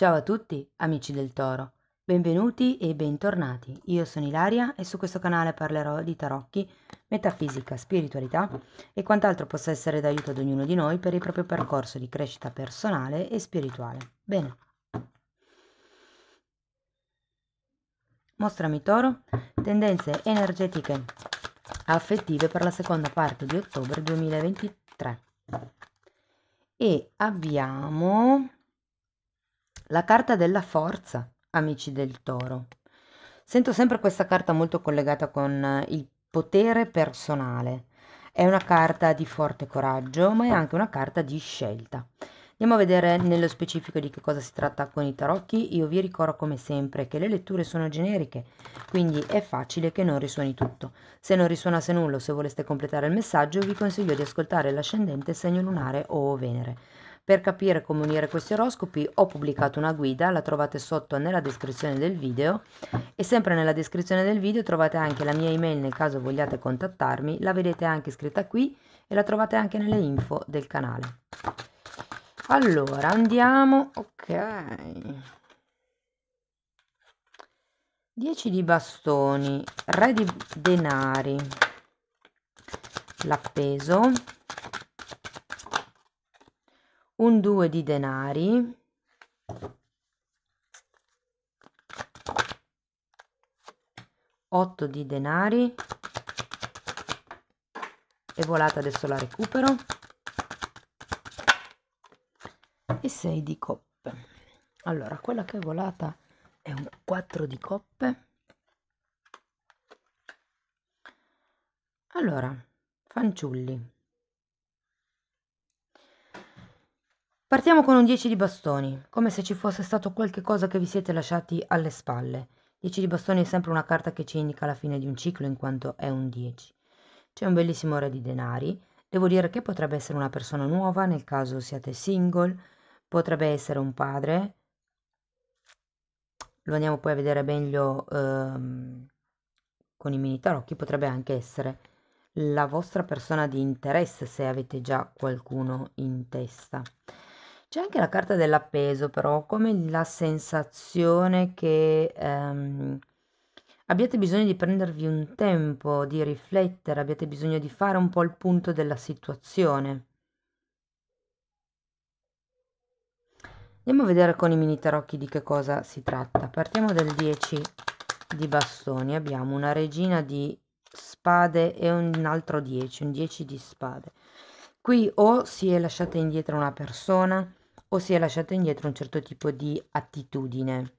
Ciao a tutti, amici del toro. Benvenuti e bentornati. Io sono Ilaria e su questo canale parlerò di tarocchi, metafisica, spiritualità e quant'altro possa essere d'aiuto ad ognuno di noi per il proprio percorso di crescita personale e spirituale. Bene. Mostrami Toro, tendenze energetiche affettive per la seconda parte di ottobre 2023. E abbiamo la carta della forza, amici del toro. Sento sempre questa carta molto collegata con eh, il potere personale. È una carta di forte coraggio, ma è anche una carta di scelta. Andiamo a vedere nello specifico di che cosa si tratta con i tarocchi. Io vi ricordo come sempre che le letture sono generiche, quindi è facile che non risuoni tutto. Se non risuonasse nulla, o se voleste completare il messaggio, vi consiglio di ascoltare l'ascendente segno lunare o Venere. Per capire come unire questi oroscopi ho pubblicato una guida, la trovate sotto nella descrizione del video e sempre nella descrizione del video trovate anche la mia email nel caso vogliate contattarmi, la vedete anche scritta qui e la trovate anche nelle info del canale. Allora, andiamo, ok. 10 di bastoni, re di denari, l'appeso, un 2 di denari, otto di denari, è volata adesso la recupero, e 6 di coppe. Allora, quella che è volata è un 4 di coppe. Allora, fanciulli, Partiamo con un 10 di bastoni, come se ci fosse stato qualche cosa che vi siete lasciati alle spalle. 10 di bastoni è sempre una carta che ci indica la fine di un ciclo in quanto è un 10. C'è un bellissimo re di denari, devo dire che potrebbe essere una persona nuova nel caso siate single, potrebbe essere un padre, lo andiamo poi a vedere meglio ehm, con i mini tarocchi, potrebbe anche essere la vostra persona di interesse se avete già qualcuno in testa. C'è anche la carta dell'appeso però, come la sensazione che, ehm, abbiate bisogno di prendervi un tempo, di riflettere, abbiate bisogno di fare un po' il punto della situazione. Andiamo a vedere con i mini tarocchi di che cosa si tratta. Partiamo dal 10 di bastoni. Abbiamo una regina di spade e un altro 10, un 10 di spade. Qui o si è lasciata indietro una persona, o si è lasciato indietro un certo tipo di attitudine.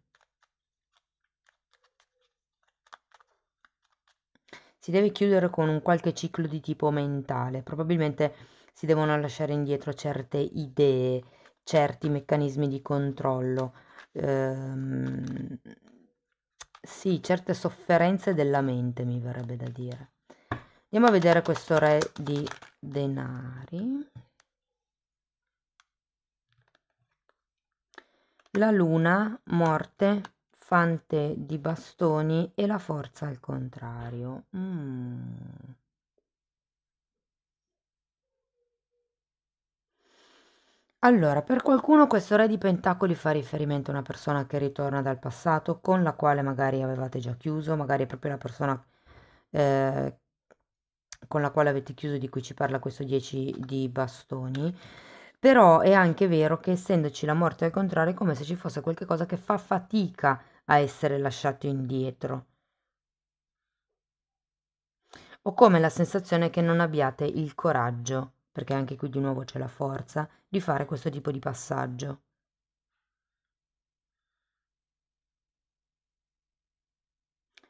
Si deve chiudere con un qualche ciclo di tipo mentale, probabilmente si devono lasciare indietro certe idee, certi meccanismi di controllo, ehm, sì, certe sofferenze della mente mi verrebbe da dire. Andiamo a vedere questo re di denari. La luna, morte, fante di bastoni e la forza al contrario. Mm. Allora, per qualcuno questo re di pentacoli fa riferimento a una persona che ritorna dal passato, con la quale magari avevate già chiuso, magari è proprio la persona eh, con la quale avete chiuso di cui ci parla questo 10 di bastoni. Però è anche vero che essendoci la morte al contrario è come se ci fosse qualcosa che fa fatica a essere lasciato indietro. O come la sensazione che non abbiate il coraggio, perché anche qui di nuovo c'è la forza, di fare questo tipo di passaggio.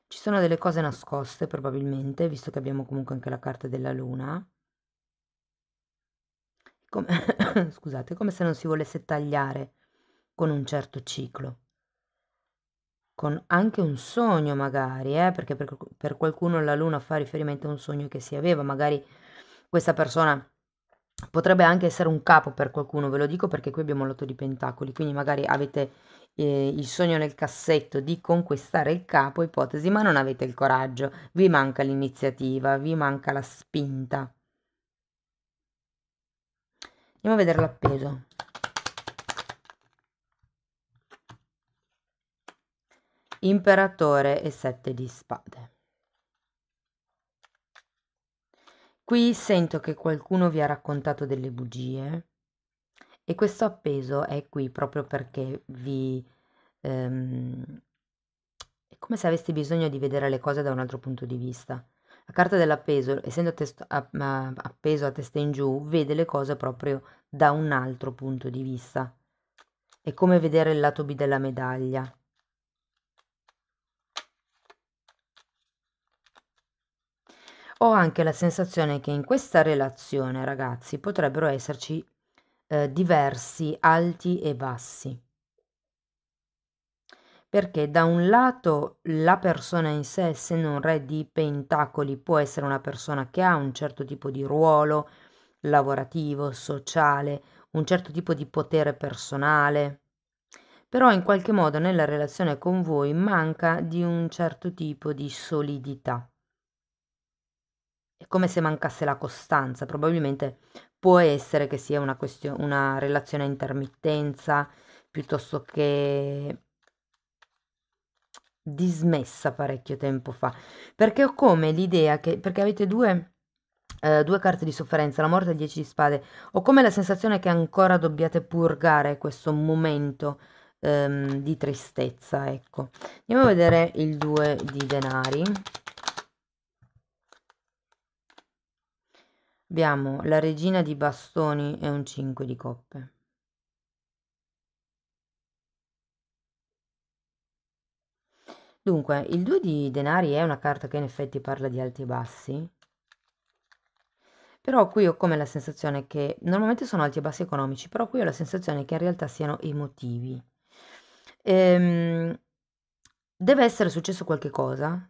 Ci sono delle cose nascoste probabilmente, visto che abbiamo comunque anche la carta della luna come, scusate, come se non si volesse tagliare con un certo ciclo, con anche un sogno magari, eh, perché per, per qualcuno la luna fa riferimento a un sogno che si aveva, magari questa persona potrebbe anche essere un capo per qualcuno, ve lo dico perché qui abbiamo l'otto di pentacoli, quindi magari avete eh, il sogno nel cassetto di conquistare il capo, ipotesi, ma non avete il coraggio, vi manca l'iniziativa, vi manca la spinta. Andiamo a vedere l'appeso. Imperatore e sette di spade. Qui sento che qualcuno vi ha raccontato delle bugie e questo appeso è qui proprio perché vi... Ehm, è come se aveste bisogno di vedere le cose da un altro punto di vista. La carta dell'appeso, essendo testo, appeso a testa in giù, vede le cose proprio da un altro punto di vista. È come vedere il lato B della medaglia. Ho anche la sensazione che in questa relazione, ragazzi, potrebbero esserci eh, diversi alti e bassi perché da un lato la persona in sé, essendo un re di pentacoli, può essere una persona che ha un certo tipo di ruolo lavorativo, sociale, un certo tipo di potere personale, però in qualche modo nella relazione con voi manca di un certo tipo di solidità. È come se mancasse la costanza, probabilmente può essere che sia una, question- una relazione a intermittenza piuttosto che dismessa parecchio tempo fa, perché ho come l'idea che, perché avete due, eh, due carte di sofferenza, la morte e 10 di spade, ho come la sensazione che ancora dobbiate purgare questo momento ehm, di tristezza, ecco. Andiamo a vedere il 2 di denari. Abbiamo la regina di bastoni e un 5 di coppe. Dunque, il 2 di denari è una carta che in effetti parla di alti e bassi, però qui ho come la sensazione che normalmente sono alti e bassi economici, però qui ho la sensazione che in realtà siano emotivi. Ehm, deve essere successo qualche cosa,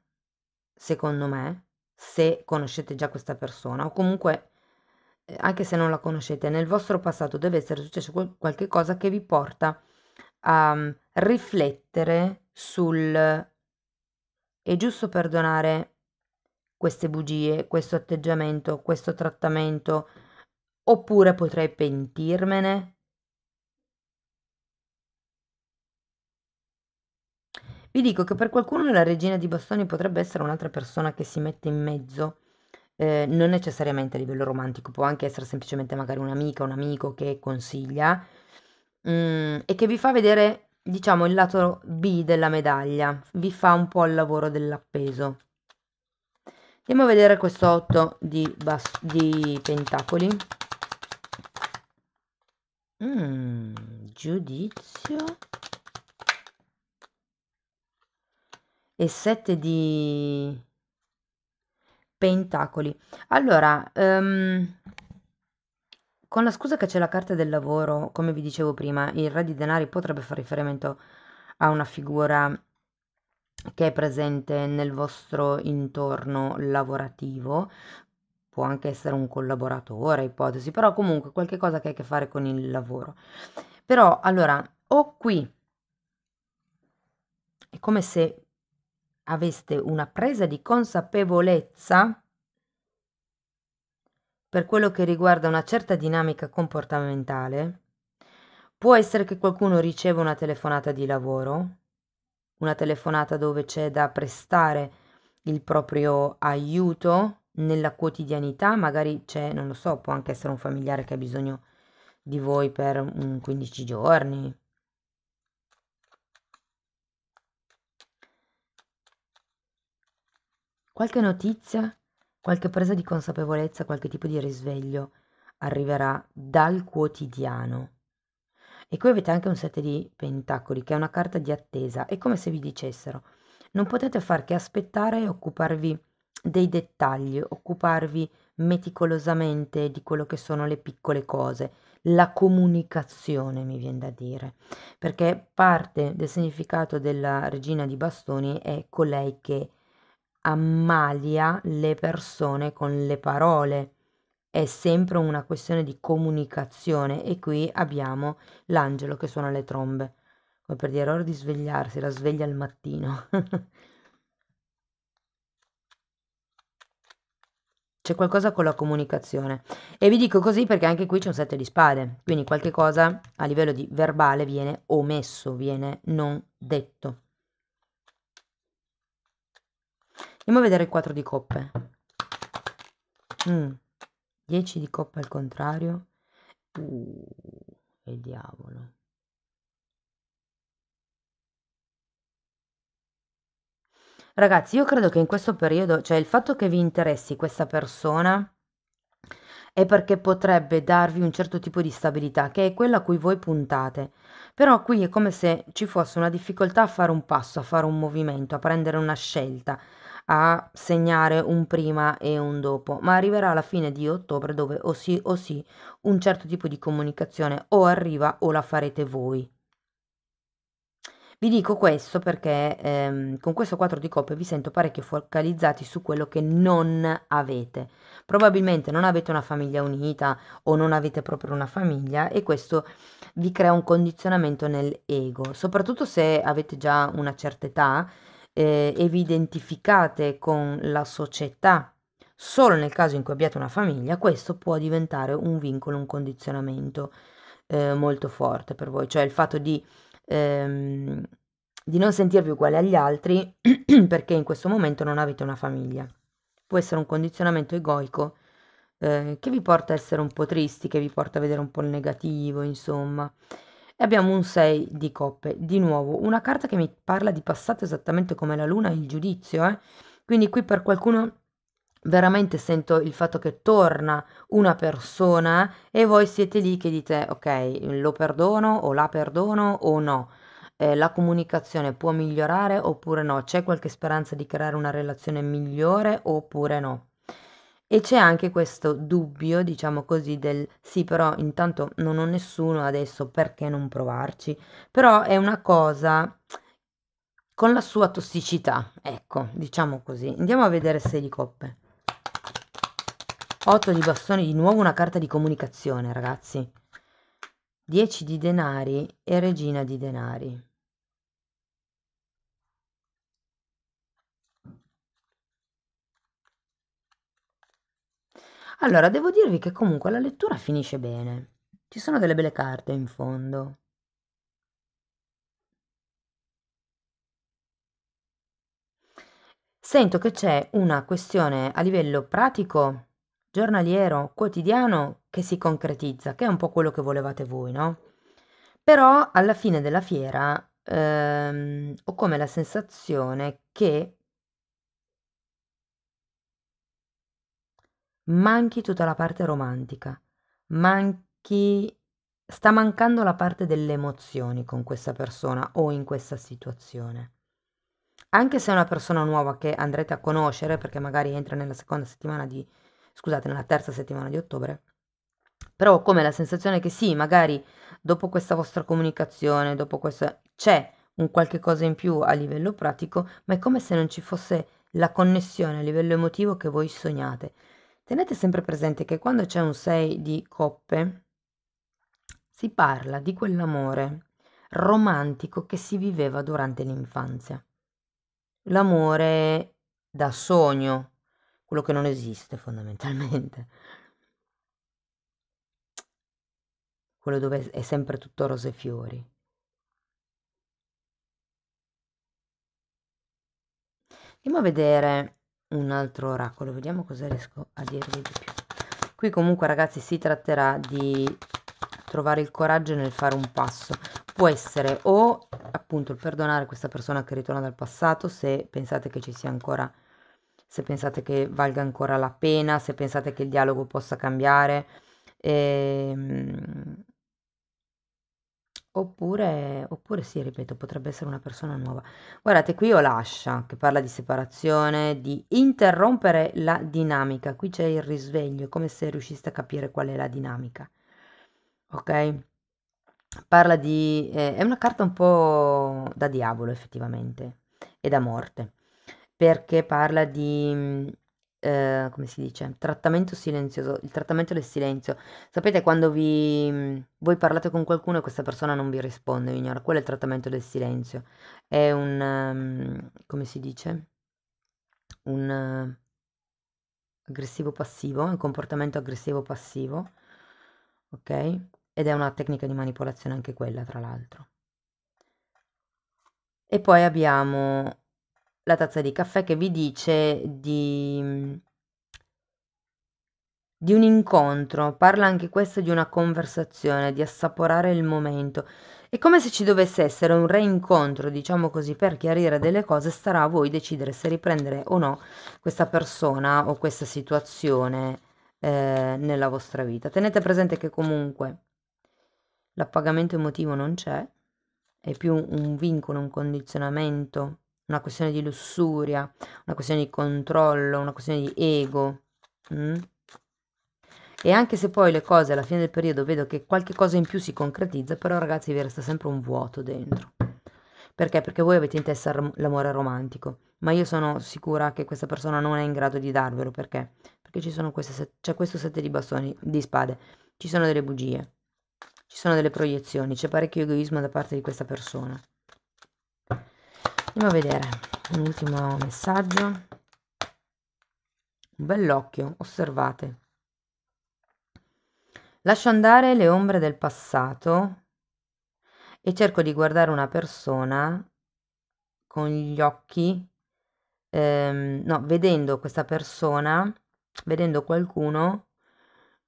secondo me, se conoscete già questa persona o comunque eh, anche se non la conoscete, nel vostro passato deve essere successo qual- qualche cosa che vi porta a mm, riflettere sul è giusto perdonare queste bugie, questo atteggiamento, questo trattamento, oppure potrei pentirmene? Vi dico che per qualcuno la regina di bastoni potrebbe essere un'altra persona che si mette in mezzo, eh, non necessariamente a livello romantico, può anche essere semplicemente magari un'amica, un amico che consiglia mm, e che vi fa vedere diciamo il lato B della medaglia, vi fa un po' il lavoro dell'appeso. Andiamo a vedere questo 8 di, bas- di pentacoli. Mm, giudizio. E 7 di pentacoli. Allora, um, con la scusa che c'è la carta del lavoro, come vi dicevo prima, il re di denari potrebbe fare riferimento a una figura che è presente nel vostro intorno lavorativo, può anche essere un collaboratore, ipotesi, però comunque qualche cosa che ha a che fare con il lavoro. Però allora, o qui è come se aveste una presa di consapevolezza per quello che riguarda una certa dinamica comportamentale, può essere che qualcuno riceva una telefonata di lavoro, una telefonata dove c'è da prestare il proprio aiuto nella quotidianità, magari c'è, non lo so, può anche essere un familiare che ha bisogno di voi per 15 giorni. Qualche notizia Qualche presa di consapevolezza, qualche tipo di risveglio arriverà dal quotidiano. E qui avete anche un sette di pentacoli, che è una carta di attesa. È come se vi dicessero, non potete far che aspettare e occuparvi dei dettagli, occuparvi meticolosamente di quello che sono le piccole cose, la comunicazione mi viene da dire, perché parte del significato della regina di bastoni è colei che ammalia le persone con le parole. È sempre una questione di comunicazione e qui abbiamo l'angelo che suona le trombe. Come per dire, ora di svegliarsi, la sveglia al mattino. c'è qualcosa con la comunicazione. E vi dico così perché anche qui c'è un sette di spade, quindi qualche cosa a livello di verbale viene omesso, viene non detto. Andiamo a vedere il 4 di coppe. Mm. 10 di coppe al contrario. Uh, e diavolo. Ragazzi, io credo che in questo periodo, cioè il fatto che vi interessi questa persona è perché potrebbe darvi un certo tipo di stabilità, che è quella a cui voi puntate. Però qui è come se ci fosse una difficoltà a fare un passo, a fare un movimento, a prendere una scelta a segnare un prima e un dopo, ma arriverà alla fine di ottobre dove o sì o sì un certo tipo di comunicazione o arriva o la farete voi. Vi dico questo perché ehm, con questo 4 di coppe vi sento parecchio focalizzati su quello che non avete. Probabilmente non avete una famiglia unita o non avete proprio una famiglia e questo vi crea un condizionamento nell'ego, soprattutto se avete già una certa età eh, e vi identificate con la società, solo nel caso in cui abbiate una famiglia, questo può diventare un vincolo, un condizionamento eh, molto forte per voi, cioè il fatto di, ehm, di non sentirvi uguali agli altri perché in questo momento non avete una famiglia. Può essere un condizionamento egoico eh, che vi porta a essere un po' tristi, che vi porta a vedere un po' il negativo, insomma. E abbiamo un 6 di coppe. Di nuovo, una carta che mi parla di passato esattamente come la luna, il giudizio. Eh? Quindi qui per qualcuno veramente sento il fatto che torna una persona eh, e voi siete lì che dite ok, lo perdono o la perdono o no. Eh, la comunicazione può migliorare oppure no? C'è qualche speranza di creare una relazione migliore oppure no? E c'è anche questo dubbio, diciamo così, del sì, però intanto non ho nessuno adesso, perché non provarci? Però è una cosa con la sua tossicità, ecco, diciamo così. Andiamo a vedere se di coppe. 8 di bastoni, di nuovo una carta di comunicazione, ragazzi. 10 di denari e regina di denari. Allora, devo dirvi che comunque la lettura finisce bene. Ci sono delle belle carte in fondo. Sento che c'è una questione a livello pratico, giornaliero, quotidiano che si concretizza, che è un po' quello che volevate voi, no? Però alla fine della fiera ehm, ho come la sensazione che manchi tutta la parte romantica, manchi... sta mancando la parte delle emozioni con questa persona o in questa situazione. Anche se è una persona nuova che andrete a conoscere, perché magari entra nella seconda settimana di... scusate, nella terza settimana di ottobre, però come la sensazione che sì, magari dopo questa vostra comunicazione, dopo questa... c'è un qualche cosa in più a livello pratico, ma è come se non ci fosse la connessione a livello emotivo che voi sognate. Tenete sempre presente che quando c'è un 6 di coppe si parla di quell'amore romantico che si viveva durante l'infanzia. L'amore da sogno, quello che non esiste fondamentalmente. Quello dove è sempre tutto rose e fiori. Andiamo a vedere un altro oracolo vediamo cosa riesco a dirvi di più qui comunque ragazzi si tratterà di trovare il coraggio nel fare un passo può essere o appunto il perdonare questa persona che ritorna dal passato se pensate che ci sia ancora se pensate che valga ancora la pena se pensate che il dialogo possa cambiare ehm Oppure, oppure sì, ripeto, potrebbe essere una persona nuova. Guardate, qui ho l'ascia che parla di separazione, di interrompere la dinamica. Qui c'è il risveglio, come se riusciste a capire qual è la dinamica. Ok? Parla di... Eh, è una carta un po' da diavolo effettivamente e da morte, perché parla di eh, come si dice? Trattamento silenzioso, il trattamento del silenzio. Sapete quando vi mhmm, voi parlate con qualcuno e questa persona non vi risponde, vi ignora, quello è il trattamento del silenzio. È un mhmm, come si dice? Un aggressivo passivo, un comportamento aggressivo passivo, ok? ed è una tecnica di manipolazione anche quella, tra l'altro. E poi abbiamo la tazza di caffè che vi dice di, mm, di un incontro, parla anche questo di una conversazione, di assaporare il momento. È come se ci dovesse essere un reincontro, diciamo così, per chiarire delle cose, starà a voi decidere se riprendere o no questa persona o questa situazione eh, nella vostra vita. Tenete presente che comunque l'appagamento emotivo non c'è, è più un vincolo, un condizionamento una questione di lussuria, una questione di controllo, una questione di ego. Mm? E anche se poi le cose alla fine del periodo vedo che qualche cosa in più si concretizza, però ragazzi vi resta sempre un vuoto dentro. Perché? Perché voi avete in testa l'amore romantico, ma io sono sicura che questa persona non è in grado di darvelo. Perché? Perché queste, c'è questo sette di bastoni, di spade, ci sono delle bugie, ci sono delle proiezioni, c'è parecchio egoismo da parte di questa persona andiamo a vedere un ultimo messaggio un bell'occhio osservate lascio andare le ombre del passato e cerco di guardare una persona con gli occhi ehm, no vedendo questa persona vedendo qualcuno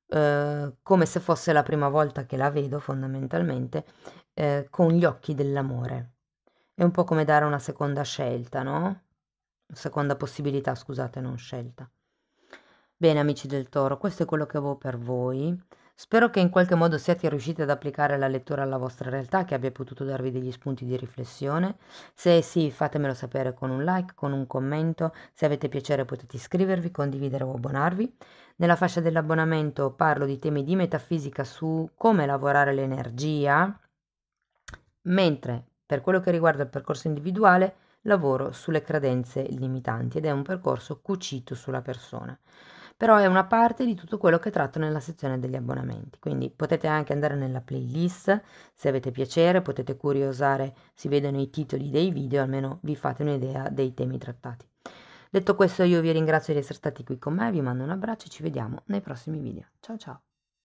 eh, come se fosse la prima volta che la vedo fondamentalmente eh, con gli occhi dell'amore è un po' come dare una seconda scelta, no? Seconda possibilità, scusate, non scelta. Bene, amici del toro, questo è quello che avevo per voi. Spero che in qualche modo siate riusciti ad applicare la lettura alla vostra realtà, che abbia potuto darvi degli spunti di riflessione. Se sì, fatemelo sapere con un like, con un commento. Se avete piacere potete iscrivervi, condividere o abbonarvi. Nella fascia dell'abbonamento parlo di temi di metafisica su come lavorare l'energia, mentre per quello che riguarda il percorso individuale, lavoro sulle credenze limitanti ed è un percorso cucito sulla persona. Però è una parte di tutto quello che tratto nella sezione degli abbonamenti, quindi potete anche andare nella playlist se avete piacere, potete curiosare, si vedono i titoli dei video, almeno vi fate un'idea dei temi trattati. Detto questo io vi ringrazio di essere stati qui con me, vi mando un abbraccio e ci vediamo nei prossimi video. Ciao ciao!